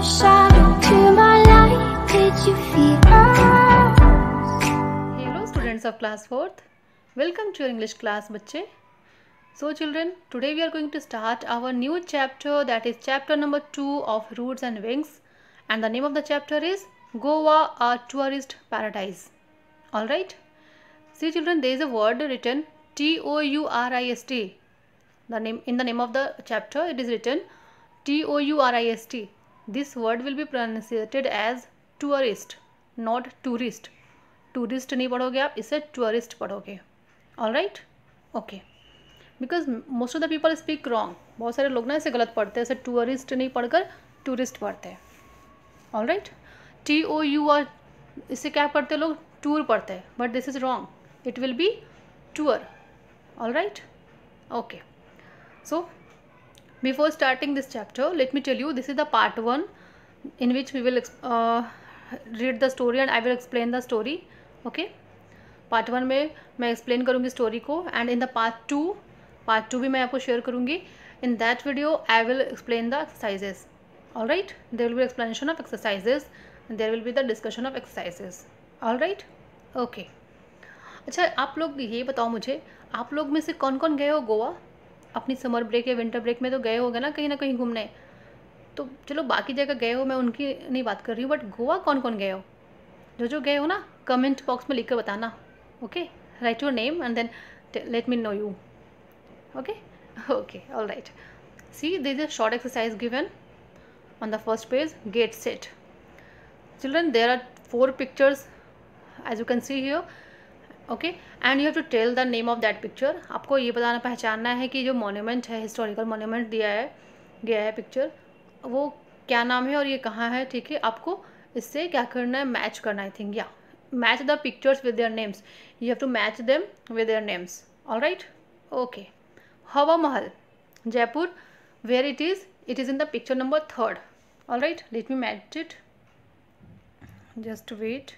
Hello, students of class 4th. Welcome to your English class, bache. So children, today we are going to start our new chapter that is chapter number 2 of Roots and Wings and the name of the chapter is Goa a tourist paradise. Alright? See children, there is a word written T-O-U-R-I-S-T. The name, in the name of the chapter it is written T-O-U-R-I-S-T this word will be pronunciated as tourist not tourist tourist नहीं पढ़ोगे आप इसे tourist पढ़ोगे all right okay because most of the people speak wrong बहुत सारे लोग ना इसे गलत पढ़ते हैं इसे टूरिस्ट नहीं पढ़कर टूरिस्ट पढ़ते हैं all right T O U R इसे क्या पढ़ते हैं लोग टूर पढ़ते हैं but this is wrong it will be tour all right okay so before starting this chapter let me tell you this is the part 1 in which we will uh, read the story and i will explain the story okay part one में मैं explain करूँगी story को and in the part two part two भी मैं आपको share करूँगी in that video I will explain the exercises all right there will be explanation of exercises there will be the discussion of exercises all right okay अच्छा आप लोग ये बताओ मुझे आप लोग में से कौन कौन गए हो गोवा अपनी समर ब्रेक या विंटर ब्रेक में तो गए हो गए ना कहीं ना कहीं घूमने तो चलो बाकी जगह गए हो मैं उनकी नहीं बात कर रही हूँ बट गोवा कौन कौन गए हो जो जो गए हो ना कमेंट बॉक्स में लिख कर बताना okay write your name and then let me know you okay okay all right see this is short exercise given on the first page get set children there are four pictures as you can see here okay and you have to tell the name of that picture आपको ये बताना पहचानना है कि जो monument है historical monument दिया है गया है पिक्चर वो क्या नाम है और ये कहाँ है ठीक है आपको इससे क्या करना है मैच करना आई थिंक या match the pictures with their names you have to match them with their names all right okay Hawa Mahal Jaipur where it is it is in the picture number third all right let me match it just wait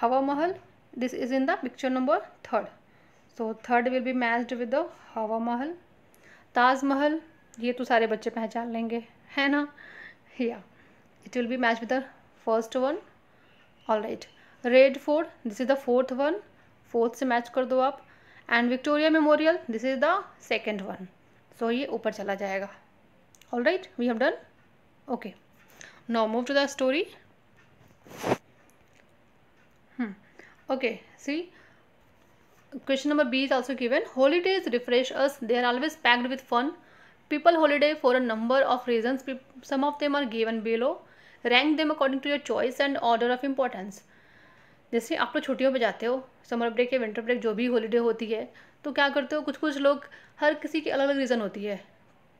Hawa Mahal this is in the picture number third so third will be matched with the Hawa Mahal Taj Mahal. ये तो सारे बच्चे पहचान लेंगे है ना या it will be match with the first one all right Red Fort this is the fourth one fourth से मैच कर दो आप and Victoria Memorial this is the second one so ये ऊपर चला जाएगा all right we have done okay now move to the story okay see question number b is also given holidays refresh us they are always packed with fun people holiday for a number of reasons some of them are given below rank them according to your choice and order of importance जैसे आप लोग छुट्टियों पे जाते हो summer break या winter break जो भी हॉलीडे होती है तो क्या करते हो कुछ कुछ लोग हर किसी की अलग अलग रीज़न होती है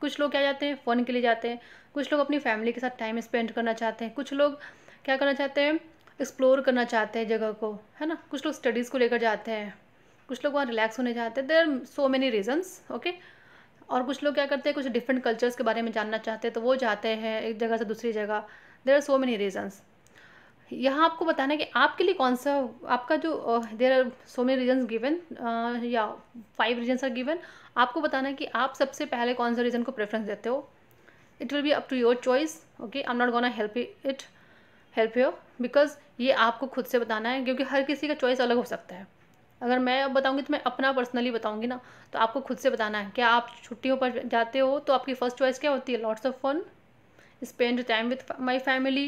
कुछ लोग क्या जाते हैं फ़न के लिए जाते हैं कुछ लोग अपनी फैमिली के साथ टाइम स्पेंड करना चाहते हैं कुछ लोग क्या करना चाहते हैं एक्सप्लोर करना चाहते हैं जगह को है ना कुछ लोग स्टडीज़ को लेकर जाते हैं कुछ लोग वहाँ रिलैक्स होने जाते हैं there are so many reasons okay और कुछ लोग क्या करते हैं कुछ डिफरेंट कल्चर्स के बारे में जानना चाहते हैं तो वो जाते हैं एक जगह से दूसरी जगह there are so many reasons यहाँ आपको बताना है कि आपके लिए कौन सा आपका जो there are so many reasons given या फाइव रीजन्स आर गिवन आपको बताना है कि आप सबसे पहले कौन सा रीज़न को प्रेफरेंस देते हो it will be up to your choice okay I am not gonna help it help you because ये आपको खुद से बताना है क्योंकि हर किसी का चॉइस अलग हो सकता है अगर मैं अब बताऊँगी तो मैं अपना पर्सनली बताऊँगी ना तो आपको खुद से बताना है क्या आप छुट्टियों पर जाते हो तो आपकी फ़र्स्ट चॉइस क्या होती है lots of fun spend time with my family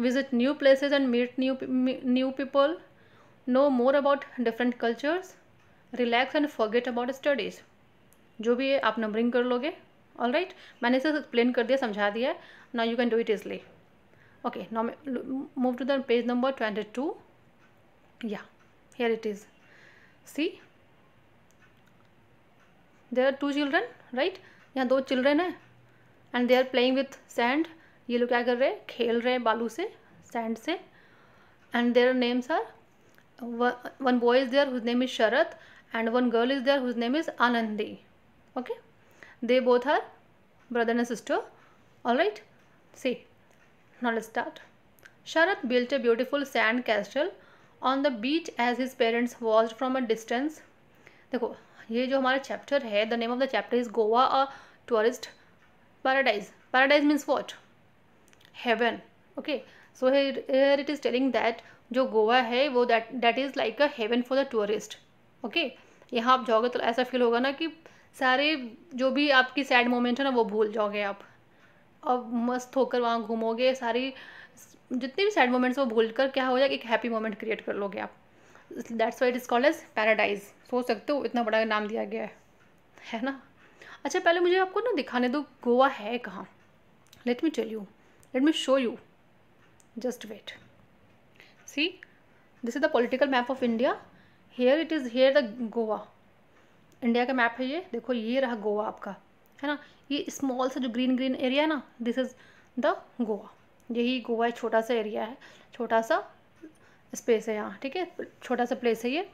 visit new places and meet new new people know more about different cultures relax and forget about studies जो भी है आप नंबरिंग कर लोगे ऑल राइट right? मैंने इसे एक्सप्लेन कर दिया समझा दिया है ना you can do it easily okay now move to the number twenty two या here it is see there are two children right यहाँ दो चिल्ड्रेन हैं and they are playing with sand ये लोग क्या कर रहे हैं खेल रहे हैं बालू से सैंड से and their names are one boy is there whose name is Sharat and one girl is there whose name is Anandi okay they both are brother and sister all right see Now let's start. Sharat built a beautiful sand castle on the beach as his parents watched from a distance. देखो ये जो हमारा chapter है the name of the chapter is Goa a tourist paradise paradise means what heaven okay so here it is telling that जो गोवा है वो that that is like a heaven for the tourist okay यहाँ आप जाओगे तो ऐसा feel होगा ना कि सारे जो भी आपकी सैड मोमेंट है ना वो भूल जाओगे आप अब मस्त होकर वहाँ घूमोगे सारी जितने भी सैड मोमेंट्स वो भूल कर क्या हो जाएगा एक हैप्पी मोमेंट क्रिएट कर लोगे आप that's why it is called as paradise सोच सकते हो इतना बड़ा नाम दिया गया है है ना अच्छा पहले मुझे आपको ना दिखाने दो गोवा है कहाँ let me tell you let me show you just wait see this is the political map of India here it is here the Goa India का मैप है ये देखो ये रहा गोवा आपका है ना ये स्मॉल सा जो ग्रीन ग्रीन एरिया है ना दिस इज़ द गोवा यही गोवा एक छोटा सा एरिया है छोटा सा स्पेस है यहाँ ठीक है छोटा सा प्लेस है ये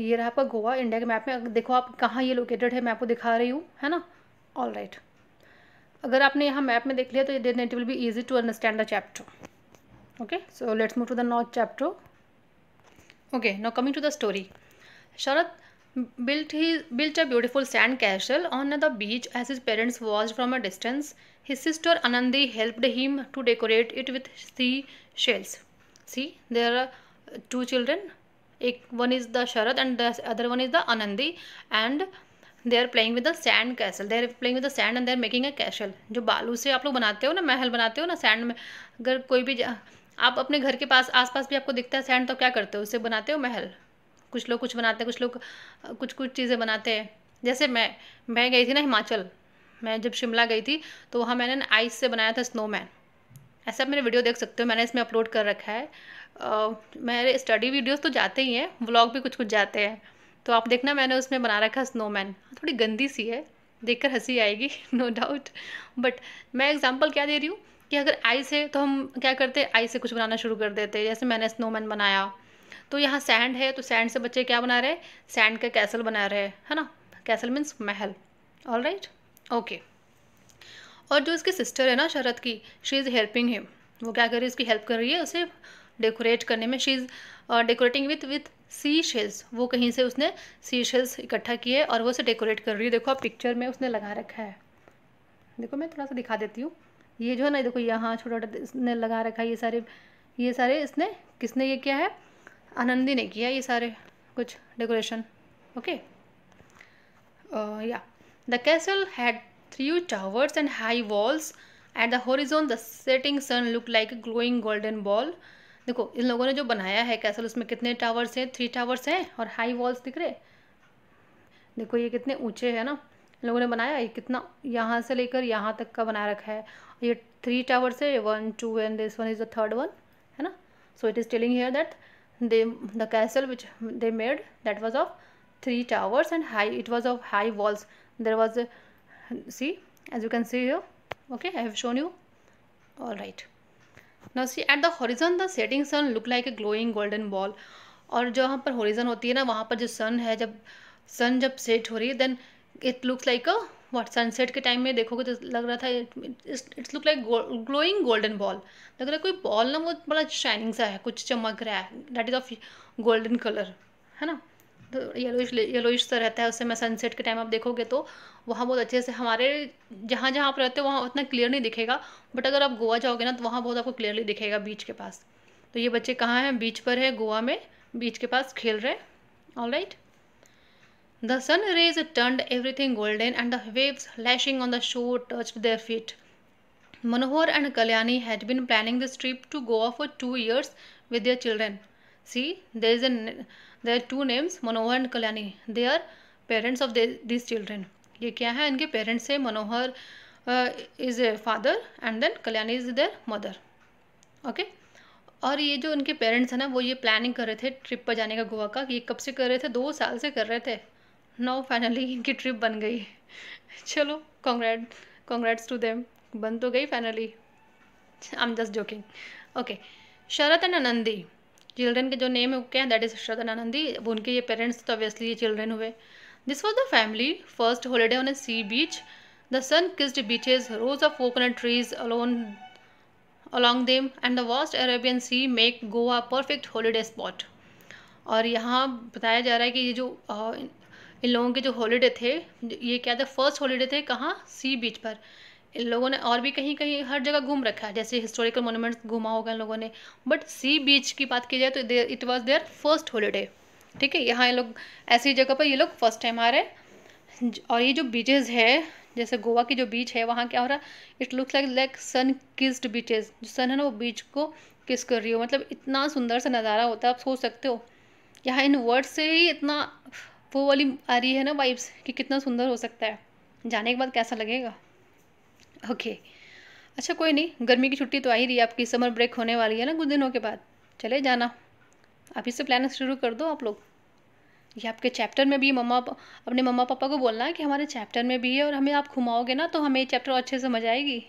ये रहा आपका गोवा इंडिया के मैप में देखो आप कहाँ ये लोकेटेड है मैं आपको दिखा रही हूँ है ना ऑल राइट अगर आपने यहाँ मैप में देख लिया तो then it will be easy to understand the chapter okay so let's move to the north chapter okay no coming to the story Sharad built he built a beautiful sand castle on the beach as his parents watched from a distance his sister anandi helped him to decorate it with sea shells see there are two children ek one is the sharad and the other one is the anandi and they are playing with the sand castle they are playing with the sand and they are making a castle jo balu se aap log banate ho na mahal banate ho na sand mein agar koi bhi aap apne ghar ke paas aas paas bhi aapko dikhta hai sand to kya karte ho usse banate ho mahal कुछ लोग कुछ बनाते हैं कुछ लोग कुछ कुछ चीज़ें बनाते हैं जैसे मैं मैं गई थी ना हिमाचल मैं जब शिमला गई थी तो वहाँ मैंने ना आइस से बनाया था स्नोमैन ऐसा मेरे वीडियो देख सकते हो मैंने इसमें अपलोड कर रखा है मेरे स्टडी वीडियोस तो जाते ही हैं व्लॉग भी कुछ कुछ जाते हैं तो आप देखना मैंने उसमें बना रखा स्नोमैन थोड़ी गंदी सी है देख हंसी आएगी नो डाउट बट मैं एग्जाम्पल क्या दे रही हूँ कि अगर आइस है तो हम क्या करते हैं आइस से कुछ बनाना शुरू कर देते हैं जैसे मैंने स्नोमैन बनाया तो यहाँ सैंड है तो सैंड से बच्चे क्या बना रहे हैं सैंड का कैसल बना रहे हैं है ना कैसल मीन्स महल ऑल राइट ओके और जो इसकी सिस्टर है ना शरद की शी इज़ हेल्पिंग हिम वो क्या कर रही है उसकी हेल्प कर रही है उसे डेकोरेट करने में she is decorating with with sea shells वो कहीं से उसने सी शेल्स इकट्ठा किए और वो उसे डेकोरेट कर रही है देखो आप पिक्चर में उसने लगा रखा है देखो मैं थोड़ा सा दिखा देती हूँ ये जो है ना देखो यहाँ छोटा छोटा इसने लगा रखा है ये सारे ये सारे इसने किसने ये किया है आनंदी ने किया ये सारे कुछ डेकोरेशन ओके या the castle had three towers and high walls at the horizon the setting sun look like glowing golden ball देखो इन लोगों ने जो बनाया है कैसल उसमें कितने टावर्स हैं थ्री टावर्स हैं और हाई वॉल्स दिख रहे देखो ये कितने ऊंचे हैं ना इन लोगों ने बनाया ये कितना यहाँ से लेकर यहाँ तक का बना रखा है ये थ्री टावर्स है one two and this one is the third one है ना so it is telling here that they the castle which they made that was of three towers and high it was of high walls there was a see as you can see here okay i have shown you all right now see at the horizon the setting sun look like a glowing golden ball और जहाँ पर horizon होती है ना वहाँ पर जो sun है जब सन जब सेट हो रही है then it looks like a what sunset के टाइम में देखोगे तो लग रहा था it's look like glowing golden ball लग रहा है कोई बॉल ना वो बड़ा शाइनिंग सा है कुछ चमक रहा है that is of golden colour है ना तो येलोइश येलोइश सा रहता है उससे मैं सनसेट के टाइम आप देखोगे तो वहाँ बहुत अच्छे से हमारे जहाँ जहाँ आप रहते हो वहाँ उतना क्लियर नहीं दिखेगा बट अगर आप गोवा जाओगे ना तो वहाँ बहुत आपको क्लियरली दिखेगा बीच के पास तो ये बच्चे कहाँ हैं बीच पर है गोवा में बीच के पास खेल रहे हैं all right The sun rays turned everything golden, and the waves lashing on the shore touched their feet. Manohar and Kalyani had been planning this trip to Goa for 2 years with their children. See, there is a there are two names, Manohar and Kalyani. They are parents of the, these children. ये क्या है इनके parents है Manohar is a father and then Kalyani is their mother okay और ये जो इनके parents हैं ना वो ये प्लानिंग कर रहे थे ट्रिप पर जाने का गोवा का ये कब से कर रहे थे दो साल से कर रहे थे नो फाइनली इनकी ट्रिप बन गई चलो कॉन्ग्रेट कॉन्ग्रेट्स टू देम बन तो गई finally I am just joking okay Sharat and Anandi children के जो नेम है वो क्या है that is Sharad and Anandi अब उनके ये पेरेंट्स तो ऑब्वियसली ये चिल्ड्रेन हुए this was the family first holiday on a sea beach the sun kissed beaches rows of coconut trees alone along them and the vast Arabian sea make Goa perfect holiday spot और यहाँ बताया जा रहा है कि ये जो uh, इन लोगों के जो हॉलीडे थे ये क्या था फर्स्ट हॉलीडे थे कहाँ सी बीच पर इन लोगों ने और भी कहीं कहीं हर जगह घूम रखा है जैसे हिस्टोरिकल मोनूमेंट्स घूमा होगा इन लोगों ने बट सी बीच की बात की जाए तो it was their first holiday ठीक है यहाँ ये लोग ऐसी जगह पर ये लोग फर्स्ट टाइम आ रहे हैं और ये जो बीचेज है जैसे गोवा की जो बीच है वहाँ क्या हो रहा है it looks like like sun kissed beaches जो सन है ना वो बीच को किस कर रही हो मतलब इतना सुंदर सा नज़ारा होता है आप सोच सकते हो यहाँ इन वर्ड से ही इतना वो वाली आ रही है ना वाइब्स कि कितना सुंदर हो सकता है जाने के बाद कैसा लगेगा ओके अच्छा कोई नहीं गर्मी की छुट्टी तो आ ही रही है आपकी समर ब्रेक होने वाली है ना कुछ दिनों के बाद चले जाना अभी से प्लान शुरू कर दो आप लोग ये आपके चैप्टर में भी मम्मा अपने मम्मा पापा को बोलना है कि हमारे चैप्टर में भी है और हमें आप घुमाओगे ना तो हमें चैप्टर अच्छे से मजा आएगी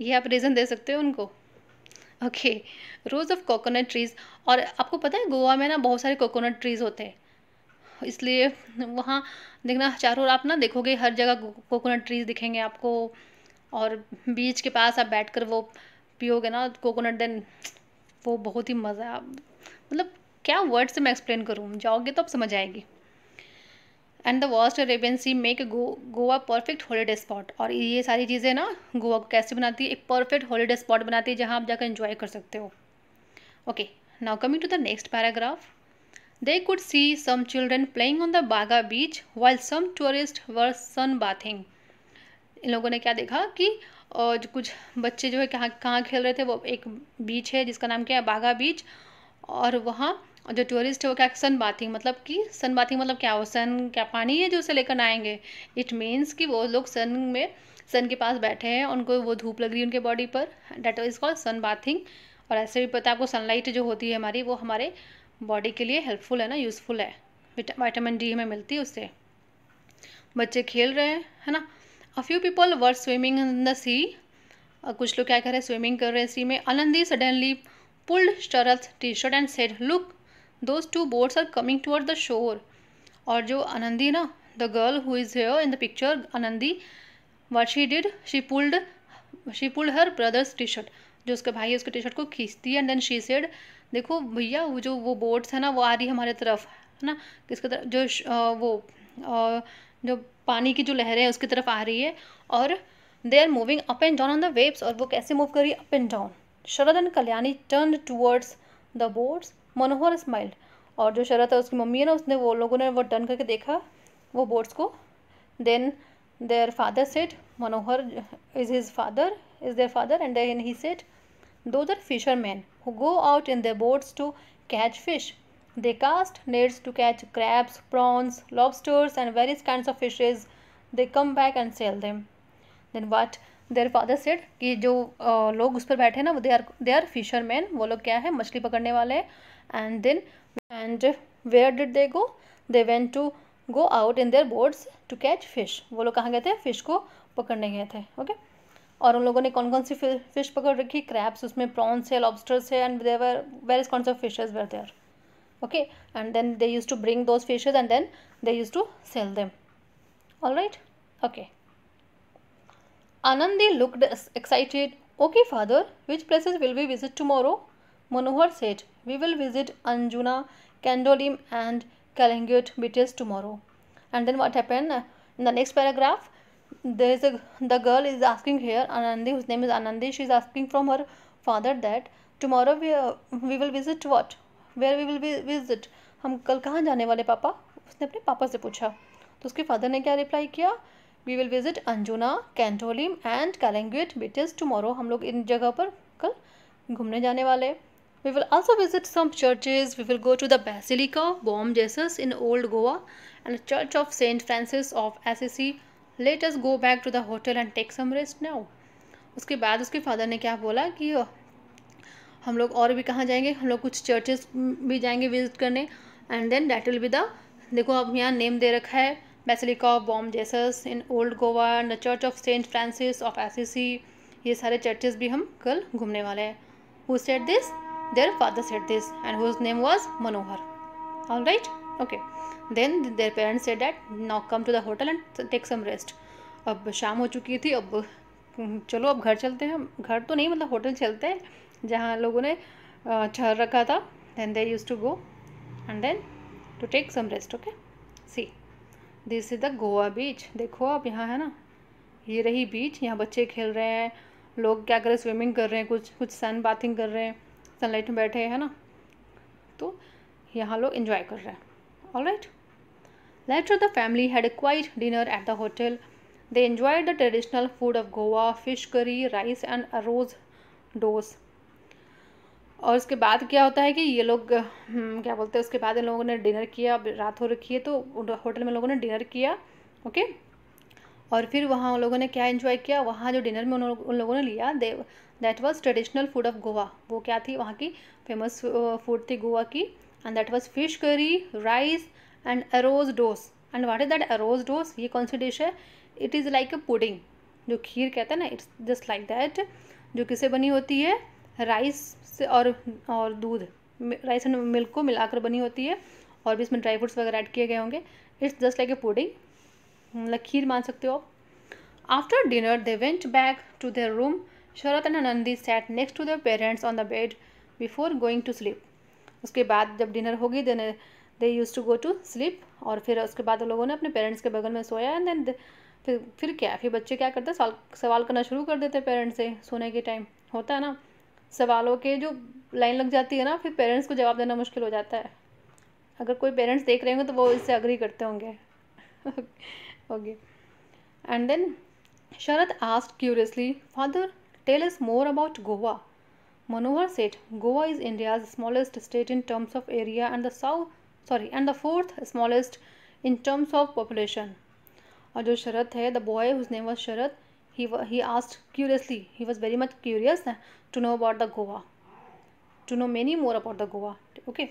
ये आप रीज़न दे सकते हो उनको okay rows of coconut trees और आपको पता है गोवा में ना बहुत सारे कोकोनट ट्रीज़ होते हैं इसलिए वहाँ देखना चारों ओर आप ना देखोगे हर जगह कोकोनट ट्रीज दिखेंगे आपको और बीच के पास आप बैठकर वो पियोगे ना कोकोनट देन वो बहुत ही मज़ा मतलब क्या वर्ड से मैं एक्सप्लेन करूँ जाओगे तो आप समझ आएगी and the vast Arabian sea make Goa perfect holiday spot और ये सारी चीज़ें ना गोवा को कैसे बनाती है एक परफेक्ट हॉलीडे स्पॉट बनाती है जहाँ आप जाकर इन्जॉय कर सकते हो okay now coming to the next paragraph They could see some children playing on the Baga beach while some tourists were sunbathing. इन लोगों ने क्या देखा कि और कुछ बच्चे जो है कहाँ कहाँ खेल रहे थे वो एक बीच है जिसका नाम क्या है बाघा बीच और वहाँ जो टूरिस्ट है वो क्या सन बाथिंग मतलब कि सन बाथिंग मतलब क्या हो सन क्या पानी है जो उसे लेकर आएंगे इट मीन्स कि वो लोग सन में सन के पास बैठे हैं उनको वो धूप लग रही है उनके बॉडी पर that is called sunbathing और ऐसे भी पता है आपको सनलाइट जो होती है हमारी वो हमारे बॉडी के लिए हेल्पफुल है ना यूज़फुल है विटामिन डी हमें मिलती है उससे बच्चे खेल रहे हैं है ना a few people were swimming in the sea कुछ लोग क्या कर रहे हैं स्विमिंग कर रहे हैं सी में Anandi suddenly pulled Sharat T shirt and said look those two boats are coming toward the shore और जो आनंदी ना the girl who is here in the picture Anandi what she did she pulled she pulled her brother's T shirt जो उसका भाई है उसके T shirt को खींचती है एंड देन शी सेड देखो भैया वो जो वो बोट्स है ना वो आ रही है हमारे तरफ है ना किसके तरफ जो आ, वो आ, जो पानी की जो लहरें हैं उसकी तरफ आ रही है और they are moving up and down on the waves और वो कैसे मूव कर रही है up and down Sharad and Kalyani turn towards the boats Manohar smiled और जो शरद है उसकी मम्मी है ना उसने वो लोगों ने वो टर्न करके देखा वो बोट्स को then their father said Manohar is his father is their father and then he said those are fishermen who go out in their boats to catch fish. They cast nets to catch crabs, prawns, lobsters, and various kinds of fishes. They come back and sell them. Then what? Their father said कि जो लोग उस पर बैठे ना they are they are fisherman वो लोग क्या है मछली पकड़ने वाले हैं and then and where did they go they went to go out in their boats to catch fish वो लोग कहाँ गए थे फिश को पकड़ने गए थे ओके okay? और उन लोगों ने कौन कौन सी फिश पकड़ रखी क्रैप्स उसमें प्रॉन्स है लॉबस्टर्स है and there various kinds of fishes were there okay and then they use to bring those fishes and then they use to sell them all right okay Anandi looked excited okay father which places will we visit tomorrow Manohar said we will visit Anjuna Candolim and Calangute beaches tomorrow and then what happen in the next paragraph there is a the girl is asking here anandi whose name is anandi she is asking from her father that tomorrow we uh, we will visit what where we will be visit हम कल कहाँ जाने वाले पापा उसने अपने पापा से पूछा तो उसके फादर ने क्या रिप्लाई किया we will visit Anjuna Candolim and Calangute beaches tomorrow हम लोग इन जगह पर कल घूमने जाने वाले we will also visit some churches we will go to the Basilica Bom Jesus in old Goa and Church of Saint Francis of Assisi let us go back to the hotel and take some rest now उसके बाद उसके father ने क्या बोला कि हम लोग और भी कहाँ जाएंगे हम लोग कुछ चर्चेस भी जाएंगे विजिट करने and then that will be the देखो अब यहाँ नेम दे रखा है Basilica of Bom Jesus in old Goa the church of Saint Francis of Assisi ये सारे चर्चेस भी हम कल घूमने वाले हैं who said this their father said this and whose name was Manohar all right okay then their parents said that now come to the hotel and take some rest अब शाम हो चुकी थी अब हम्म, चलो अब घर चलते हैं घर तो नहीं मतलब होटल चलते हैं जहाँ लोगों ने ठहर रखा था then they use to go and then to take some rest okay see this is the Goa beach देखो आप यहाँ है ना ये रही बीच यहाँ बच्चे खेल रहे हैं लोग क्या कर रहे हैं स्विमिंग कर रहे हैं कुछ कुछ सन बाथिंग कर रहे हैं सनलाइट में बैठे हैं ना तो यहाँ लोग इन्जॉय कर रहे हैं right Later, the family had a quiet dinner at the hotel. They enjoyed the traditional food of Goa, fish curry, rice and arroz dos और उसके बाद क्या होता है कि ये लोग हम्म, क्या बोलते हैं उसके बाद इन लोगों ने डिनर किया रात हो रखी है तो होटल में लोगों ने डिनर किया ओके और फिर वहाँ उन लोगों ने क्या इन्जॉय किया वहाँ जो डिनर में उन, उन लोगों ने लिया they that was traditional food of Goa वो क्या थी वहाँ की फेमस फूड थी गोवा की and that was fish curry rice and arroz doce and what is that arroz doce ये कौन सी डिश है it is like a pudding जो खीर कहते हैं ना इट्स जस्ट लाइक दैट जो किसे बनी होती है राइस से और और दूध राइस एंड मिल्क को मिलाकर बनी होती है और भी इसमें ड्राई फ्रूट्स वगैरह ऐड किए गए होंगे it's just like a pudding मतलब खीर मान सकते हो आप after dinner they went back to their room Sharat and Anandi sat next to their parents on the bed before going to sleep उसके बाद जब डिनर होगी then they use to go to sleep और फिर उसके बाद लोगों ने अपने पेरेंट्स के बगल में सोया एंड देन फिर फिर क्या फिर बच्चे क्या करते सवाल सवाल करना शुरू कर देते पेरेंट्स से सोने के टाइम होता है ना सवालों के जो लाइन लग जाती है ना फिर पेरेंट्स को जवाब देना मुश्किल हो जाता है अगर कोई पेरेंट्स देख रहे होंगे तो वो इससे अग्री करते होंगे okay and then Sharad asked curiously father tell us more about Goa Manohar said Goa is India's smallest state in terms of area and the south sorry and the fourth smallest in terms of population. और जो शरद है the boy whose name was Sharad he asked curiously he was very much curious to know about the Goa to know many more about the Goa okay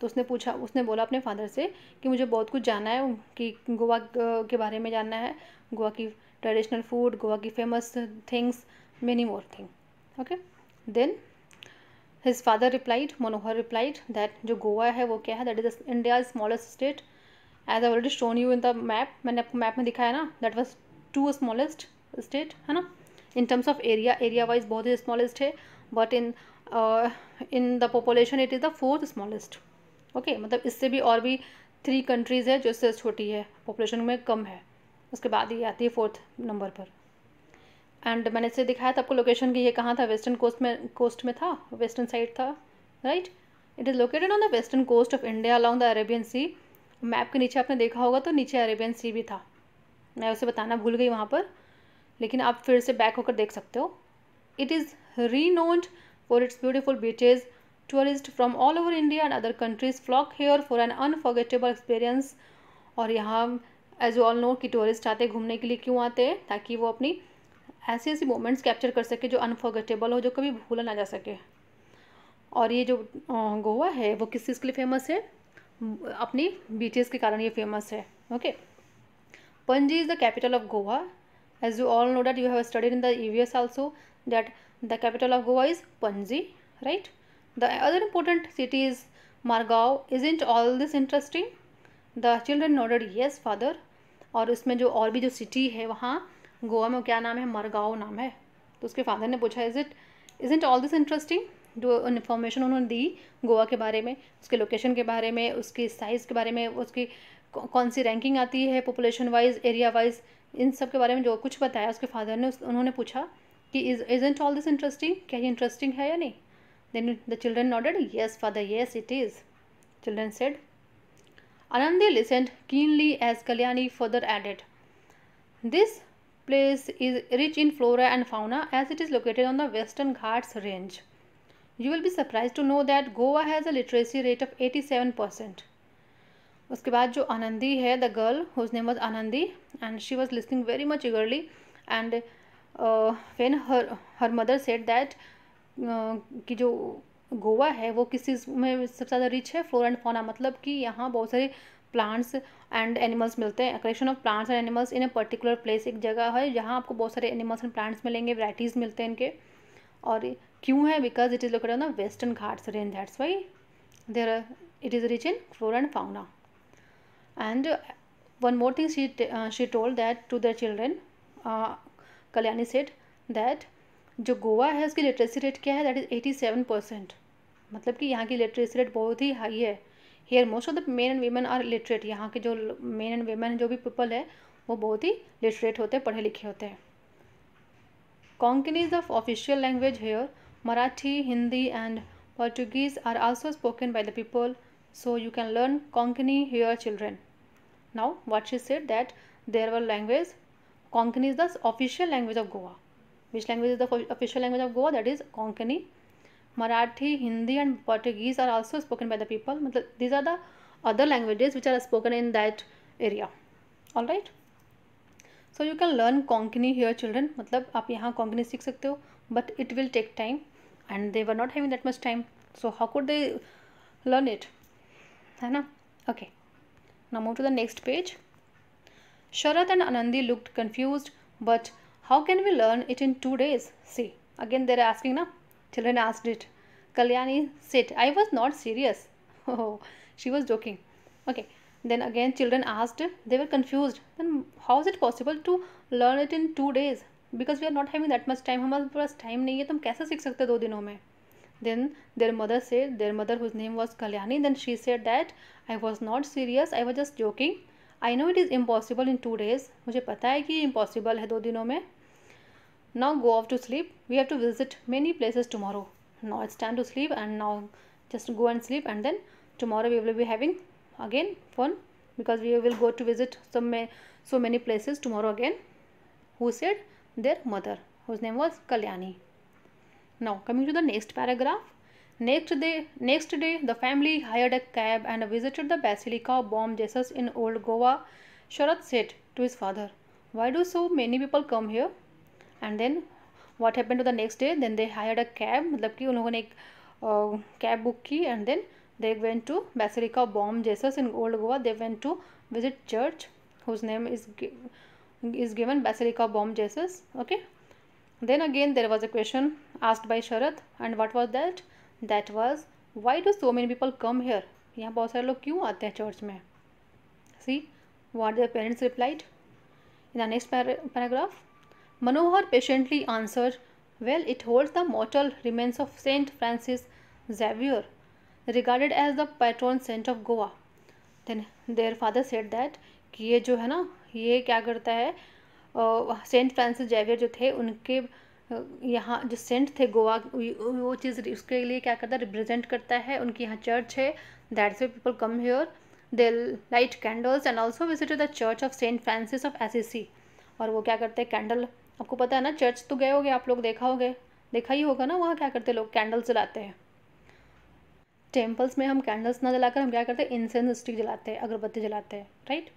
तो उसने पूछा उसने बोला अपने father से कि मुझे बहुत कुछ जानना है कि गोवा के बारे में जानना है गोवा की ट्रेडिशनल फूड गोवा की famous things many more thing okay then his father replied Manohar replied that जो गोवा है वो क्या है that is India smallest state as already shown you in the map मैंने आपको मैप में दिखाया ना that was to smallest state है ना in terms of area area wise बहुत ही स्मॉलेस्ट है but in in the population it is the fourth smallest okay मतलब इससे भी और भी थ्री कंट्रीज़ है जो इससे छोटी है पॉपुलेशन में कम है उसके बाद ये आती है फोर्थ नंबर पर एंड मैंने इसे दिखाया था आपको लोकेशन की ये कहाँ था वेस्टर्न कोस्ट में कोस्ट में था वेस्टर्न साइड था right it is located on the western coast of India along the Arabian sea map के नीचे आपने देखा होगा तो नीचे अरेबियन सी भी था मैं उसे बताना भूल गई वहाँ पर लेकिन आप फिर से बैक होकर देख सकते हो it is renowned for its beautiful beaches tourist from all over India and other countries flock here for an unforgettable experience और यहाँ एज ऑल नो कि टूरिस्ट आते घूमने के लिए क्यों आते हैं ताकि वो अपनी ऐसे ऐसे मोमेंट्स कैप्चर कर सके जो अनफॉर्गेटेबल हो जो कभी भूला ना जा सके और ये जो गोवा है वो किस चीज़ के लिए फेमस है अपनी बीचेस के कारण ये फेमस है okay Panaji is the capital of Goa as you all know that you have studied in the E V also that the capital of Goa is Panaji right the other important city is Margao is isn't all this interesting the children nodded yes father और इसमें जो और भी जो city है वहाँ गोवा में क्या नाम है मरगाओ नाम है तो उसके फादर ने पूछा is it is it all this interesting जो इन्फॉर्मेशन उन्होंने दी गोवा के बारे में उसके लोकेशन के बारे में उसकी साइज़ के बारे में उसकी कौन सी रैंकिंग आती है पॉपुलेशन वाइज एरिया वाइज इन सब के बारे में जो कुछ बताया उसके फादर ने उस, उन्होंने पूछा कि is is isn't all this interesting क्या ये इंटरेस्टिंग है या नहीं then the children nodded yes father yes it is children said Anandi listened keenly as Kalyani further added this place is rich in flora and fauna as it is located on the Western Ghats range. You will be surprised to know that Goa has a literacy rate of 87%. uske baad उसके बाद जो आनंदी है the girl whose name was Anandi and she was listening very much eagerly and her her her mother said ki कि जो गोवा है वो किस चीज़ में सबसे ज़्यादा रिच है फ्लोर एंड फोना मतलब कि यहाँ बहुत सारे प्लांट्स एंड एनिमल्स मिलते हैं collection of plants and animals in a particular place एक जगह है जहाँ आपको बहुत सारे एनिमल्स एंड प्लांट्स मिलेंगे वराइटीज़ मिलते हैं इनके और क्यों है because it is located on the Western Ghats rain that's why there it is rich in flora and fauna and one more thing she she told that to to children Kalyani said that जो गोवा है उसकी literacy rate क्या है that is eighty seven percent मतलब कि यहाँ की literacy rate बहुत ही हाई है here most of the men and women are literate यहाँ के जो मेन एंड वीमेन जो भी पीपल है वो बहुत ही लिटरेट होते हैं पढ़े लिखे होते हैं is the official language here Marathi Hindi and Portuguese are also spoken by the people so you can learn Konkani here children now what she's said that there are language Konkani is the official language of Goa which language is the official language of Goa that is Konkani Marathi, Hindi and Portuguese are also spoken by the people. These are the other languages which are spoken in that area. Alright. So you can learn Konkani here children. Matlab, aap seek sakte ho, but it will take time. And they were not having that much time. So how could they learn it? Hai Okay. Now move to the next page. Sharat and Anandi looked confused. But how can we learn it in two days? See. Again they are asking now. Children asked it. Kalyani said, I was not serious. Oh, she was joking. Okay. Then again, children asked, they were confused. Then, how is it possible to learn it in two days? because we are not having that much time हमारे पास time nahi hai tum kaise seekh sakte सकते हैं दो दिनों में then their mother say their mother whose name was Kalyani then she said that I was not serious I was just joking I know it is impossible in two days मुझे पता है कि impossible है दो दिनों Now go off to sleep. We have to visit many places tomorrow. Now it's time to sleep and now just go and sleep and then tomorrow we will be having again fun because we will go to visit so, so many places tomorrow again. Who said? Their mother whose name was Kalyani. Now coming to the next paragraph. Next day, next day, the family hired a cab and visited the Basilica of Bom Jesus in Old Goa. Sharat said to his father, Why do so many people come here? And then what happen to the next day then they hire a cab मतलब कि उन लोगों ने एक cab book की and then they went to Basilica Bom Jesus in old Goa they went to visit church whose name is is given basilica bomb Jesus okay then again there was a question asked by Sharad and what was that that was why do so many people come here यहाँ बहुत सारे लोग क्यों आते हैं church में see what their parents replied in the next paragraph Manohar patiently answer well it hold the mortal remains of Saint Francis Xavier regarded as the patron saint of Goa then their father said that कि ये जो है ना ये क्या करता है Saint Francis Xavier जो थे उनके यहाँ जो सेंट थे गोवा वो चीज़ उसके लिए क्या करता है रिप्रेजेंट करता है उनके यहाँ चर्च है that's way people come here they light candles and also visit the church of Saint Francis of Assisi और वो क्या करते हैं कैंडल आपको पता है ना चर्च तो गए होगे आप लोग देखा होगे देखा ही होगा ना वहाँ क्या करते लोग कैंडल्स जलाते हैं टेम्पल्स में हम कैंडल्स ना जलाकर हम क्या करते हैं इंसेंस स्टिक जलाते हैं अगरबत्ती जलाते हैं right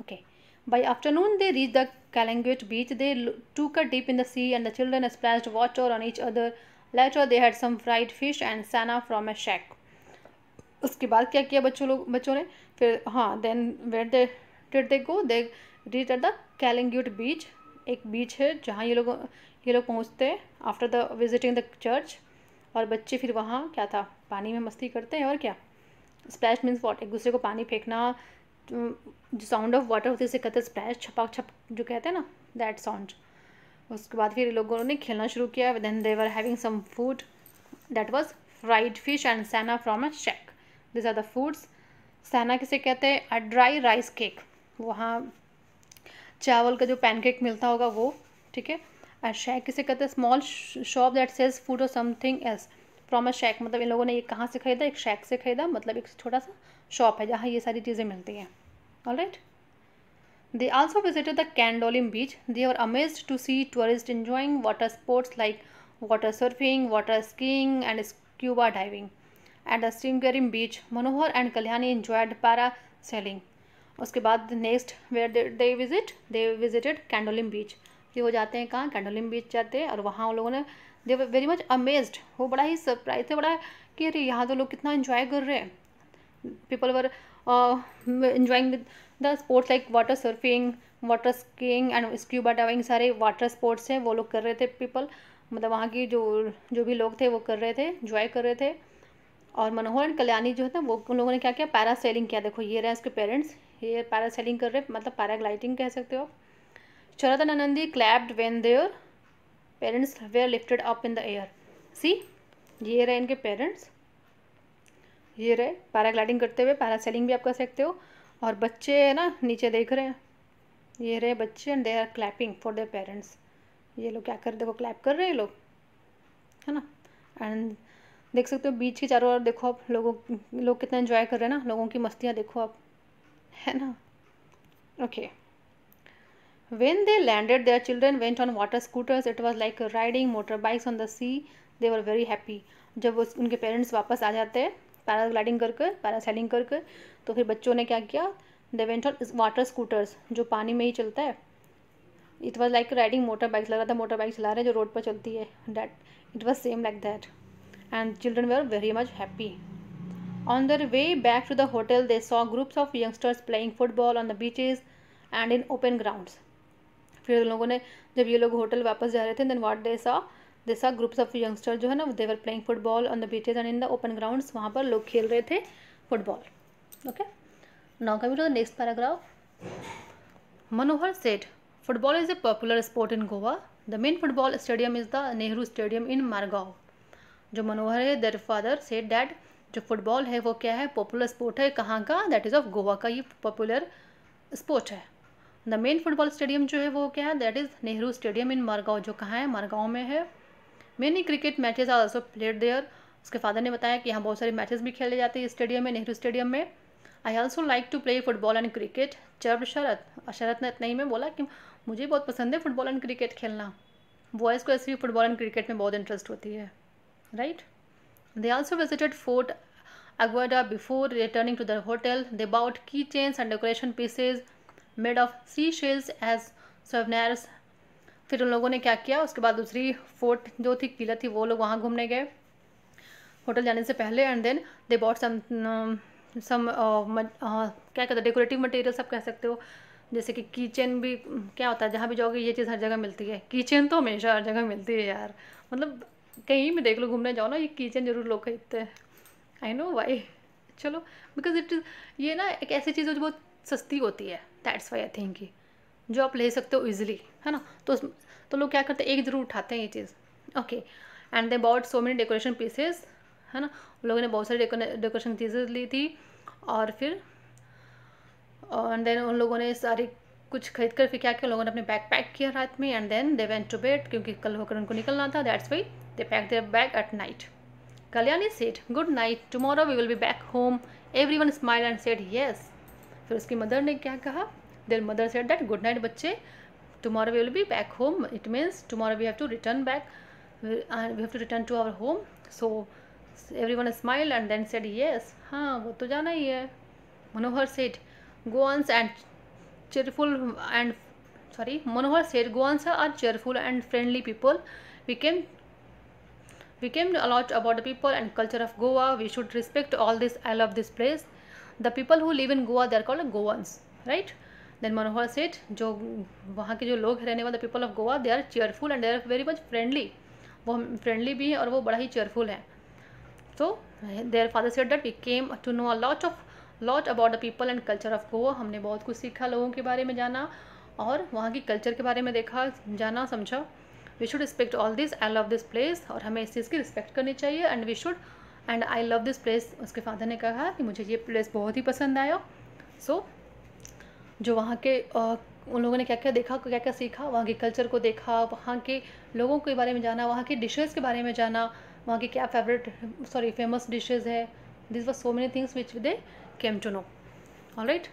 okay by By afternoon, they reached the Kalangut beach. They took a dip in the sea, and the children splashed on each other late Later, they had some fried fish and sanna from a shack उसके बाद क्या किया बच्चों लोग बच्चों ने फिर हाँ then what they did they go they reach at the Calangute beach एक बीच है जहाँ ये लोग ये लोग पहुँचते हैं after the visiting the church और बच्चे फिर वहाँ क्या था पानी में मस्ती करते हैं और क्या स्प्लैश मीन्स वॉट एक दूसरे को पानी फेंकना जो साउंड ऑफ वाटर होती है उसे कहते हैं स्प्लैश छपाक छप जो कहते हैं ना दैट साउंड उसके बाद फिर लोगों ने खेलना शुरू किया then they were having some food that was fried fish and sanna from a shack this are the foods sanna किसे कहते हैं अ ड्राई राइस केक वहाँ चावल का जो पैनकेक मिलता होगा वो ठीक है और शेक किसे कहते हैं small shop that sells food और something else from a shack मतलब इन लोगों ने ये कहाँ से खरीदा एक शेक से खरीदा मतलब एक छोटा सा शॉप है जहाँ ये सारी चीज़ें मिलती हैं all right they also visited the Candolim beach they are amaze to see tourist enjoying water sports like water surfing water skiing and scuba diving and the Sringarim beach Manohar and Kalyani enjoyed parasailing उसके बाद next where they visit they visited Candolim beach ये हो जाते हैं कहाँ कैंडोलिम बीच जाते हैं और वहाँ उन लोगों ने दे वेरी मच अमेज्ड वो बड़ा ही सरप्राइज थे बड़ा कि अरे यहाँ तो लोग कितना इन्जॉय कर रहे हैं people were enjoying the sports like water surfing water skiing and scuba diving सारे वाटर स्पोर्ट्स हैं वो लोग कर रहे थे पीपल मतलब वहाँ की जो जो भी लोग थे वो कर रहे थे इन्जॉय कर रहे थे और मनोहर कल्याणी जो है ना वो उन लोगों ने क्या किया पैरा सेलिंग किया देखो ये रहे उसके पेरेंट्स ये पैरासेलिंग कर रहे मतलब पैराग्लाइडिंग कह सकते हो आप Sharad Anandi clapped when their parents are lifted up in the air see ये रहे इनके पेरेंट्स ये रहे पैराग्लाइडिंग करते हुए पैरासेलिंग भी आप कर सकते हो और बच्चे है ना नीचे देख रहे हैं ये रहे बच्चे and they are clapping for their parents ये लोग क्या कर देखो क्लैप कर रहे हैं लोग है ना एंड देख सकते हो बीच के चारों ओर देखो आप लोगों लोग कितना एंजॉय कर रहे हैं ना लोगों की मस्तियाँ देखो आप है ना okay when they landed their children went on water scooters it was like riding motor bikes on the sea they were very happy जब उस उनके पेरेंट्स वापस आ जाते हैं पैराग्लाइडिंग कर कर पैरासेलिंग कर तो फिर बच्चों ने क्या किया they went on water scooters जो पानी में ही चलता है it was like riding motor bikes लग रहा था मोटर बाइक चला रहे हैं जो रोड पर चलती है that it was same like that and children वे are very much happy On their way back to the hotel, they saw groups of youngsters playing football on the beaches and in open grounds. फिर लोगों ने जब ये लोग hotel वापस जा रहे थे देन वाट दे सा दे सा ग्रुप्स ऑफ यंगस्टर जो है ना they playing football on the beaches and in the open grounds वहाँ पर लोग खेल रहे थे football okay now coming to the next paragraph Manohar said football is a popular sport in Goa the main football stadium is the Nehru stadium in Margao जो मनोहर है their father said that जो football है वो क्या है पॉपुलर स्पोर्ट है कहाँ का दैट इज़ ऑफ गोवा का ये पॉपुलर स्पोर्ट है द मेन फुटबॉल स्टेडियम जो है वो क्या है that is Nehru stadium in Margao जो कहाँ है मारगाँव में है many cricket matches are also played there उसके फादर ने बताया कि यहाँ बहुत सारे मैचेस भी खेले जाते हैं स्टेडियम में नेहरू स्टेडियम में I also like to play football and cricket जब शरत शरत ने इतना ही में बोला कि मुझे बहुत पसंद है फुटबॉल एंड क्रिकेट खेलना बॉयज़ को ऐसे भी फुटबॉल एंड क्रिकेट में बहुत इंटरेस्ट होती है right they also visited fort Aguada before returning to the hotel. They bought keychains and decoration pieces made of seashells as souvenirs. फिर उन लोगों ने क्या किया उसके बाद दूसरी फोर्ट जो थी किला थी वो लोग वहाँ घूमने गए होटल जाने से पहले and then they bought some some क्या कहते हैं डेकोरेटिव मटेरियल सब कह सकते हो जैसे कि किचन भी um, क्या होता है जहाँ भी जाओगे ये चीज़ हर जगह मिलती है किचन तो हमेशा हर जगह मिलती है यार मतलब कहीं भी देख लो घूमने जाओ ना ये किचन जरूर लोग खरीदते हैं आई नो वाई चलो बिकॉज इट इज़ ये ना एक ऐसी चीज़ है जो बहुत सस्ती होती है दैट्स वाई आई थिंक जो आप ले सकते हो ईजिली है ना तो तो लोग क्या करते हैं एक ज़रूर उठाते हैं ये चीज़ okay and they bought so many decoration pieces है ना उन लोगों ने बहुत सारी डेकोरेशन चीज़ें ली थी और फिर एंड देन उन लोगों ने सारी कुछ खरीद कर फिर क्या किया लोगों ने अपने बैग पैक किया रात में and then they went to bed क्योंकि कल होकर उनको निकलना था that's why they pack their bag at night Kalyani said good night tomorrow we will be back home everyone smile and said yes फिर उसकी मदर ने क्या कहा their mother said that good night बच्चे tomorrow we will be back home it means tomorrow we have to return back we have to return to our home so everyone smile and then said yes हाँ वो तो जाना ही है Manohar said Goans and cheerful and sorry manohar said goans are cheerful and friendly people we can We came a lot about the people and culture of Goa. We should respect all this. I love this place. The people who live in Goa, they are called Goans, right? Then Manohar said जो वहाँ के जो लोग रहने वाले people of Goa they are cheerful and they are very much friendly वो friendly भी हैं और वो बड़ा ही चेयरफुल है so their father said that we came to know a lot of lot about the people and culture of Goa हमने बहुत कुछ सीखा लोगों के बारे में जाना और वहाँ की कल्चर के बारे में देखा जाना समझा we should respect all this I love this place और हमें इस चीज़ की रिस्पेक्ट करनी चाहिए and we should and I love this place उसके फादर ने कहा कि मुझे ये प्लेस बहुत ही पसंद आया सो so, जो वहाँ के उन लोगों ने क्या क्या देखा क्या क्या सीखा वहाँ के कल्चर को देखा वहाँ के लोगों के बारे में जाना वहाँ के डिशेज़ के बारे में जाना वहाँ की क्या फेवरेट सॉरी फेमस डिशेज़ है this was so many things which they came to know all right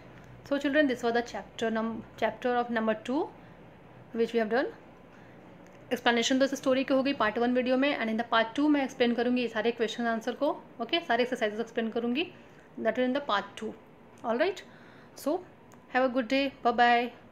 so children this was the chapter num chapter of number 2 which we have explanation तो इस स्टोरी की होगी part one video में and in the part two मैं explain करूँगी सारे question answer को okay सारे एक्सरसाइजेस एक्सप्लेन करूँगी that is in the part two all right so have a good day bye bye